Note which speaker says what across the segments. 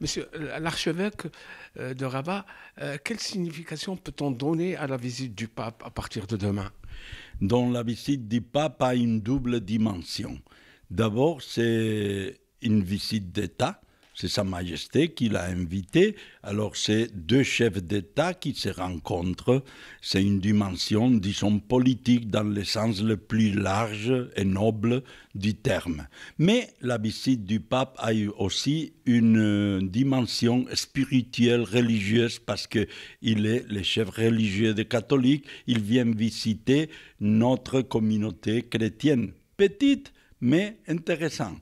Speaker 1: Monsieur euh,
Speaker 2: l'archevêque euh, de Rabat, euh, quelle signification peut-on donner à la visite du pape à partir de demain Donc la visite du pape a une double dimension. D'abord, c'est une visite d'État c'est Sa Majesté qui l'a invité. Alors c'est deux chefs d'État qui se rencontrent. C'est une dimension, disons, politique dans le sens le plus large et noble du terme. Mais la visite du pape a eu aussi une dimension spirituelle, religieuse, parce qu'il est le chef religieux des catholiques. Il vient visiter notre communauté chrétienne. Petite, mais intéressant.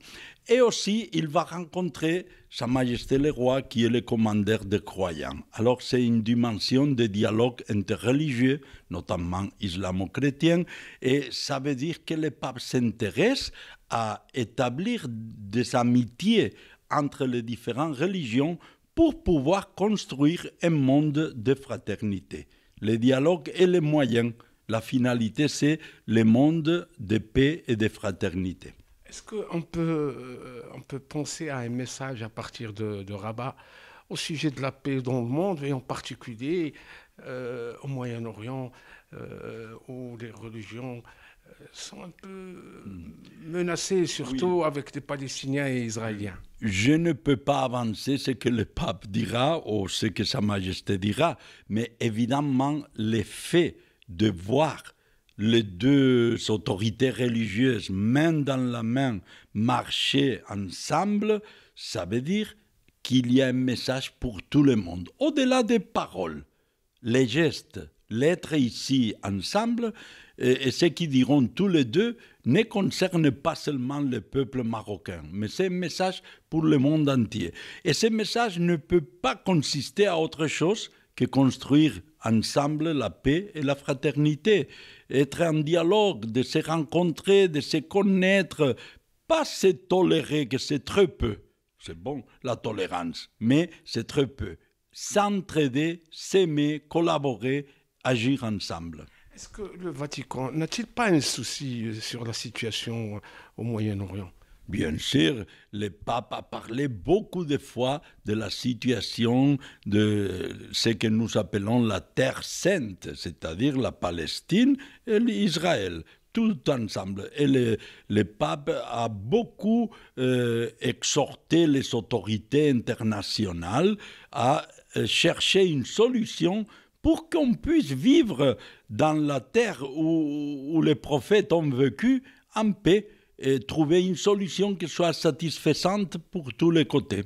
Speaker 2: Et aussi, il va rencontrer Sa Majesté le Roi, qui est le commandeur des croyants. Alors, c'est une dimension de dialogue interreligieux, notamment islamo-chrétien, et ça veut dire que le pape s'intéresse à établir des amitiés entre les différentes religions pour pouvoir construire un monde de fraternité. Le dialogue est le moyen. La finalité, c'est le monde de paix et de fraternité.
Speaker 1: Est-ce qu'on peut, euh, on peut penser à un message à partir de, Rabat au sujet de la paix dans le monde et en particulier euh, au Moyen-Orient euh, où les religions sont un peu hmm. menacées, surtout avec les Palestiniens et Israéliens
Speaker 2: Je ne peux pas avancer ce que le pape dira ou ce que Sa Majesté dira, mais évidemment les faits de voir les deux autorités religieuses, main dans la main, marcher ensemble, ça veut dire qu'il y a un message pour tout le monde. Au-delà des paroles, les gestes, l'être ici ensemble, et, ce qu'ils diront tous les deux, ne concerne pas seulement le peuple marocain, mais c'est un message pour le monde entier. Et ce message ne peut pas consister à autre chose que construire ensemble la paix et la fraternité, être en dialogue, de se rencontrer, de se connaître, pas se tolérer, que c'est très peu. C'est bon, la tolérance, mais c'est très peu. S'entraider, s'aimer, collaborer, agir ensemble.
Speaker 1: Est-ce que le Vatican n'a-t-il pas un souci euh, sur la situation euh, au Moyen-Orient
Speaker 2: Bien sûr, le pape a parlé beaucoup de fois de la situation de ce que nous appelons la Terre sainte, c'est-à-dire la Palestine et l'Israël tout ensemble. Et le, pape a beaucoup euh, exhorté les autorités internationales à euh, chercher une solution pour qu'on puisse vivre dans la terre où les prophètes ont vécu en paix et trouver une solution qui soit satisfaisante pour tous les côtés.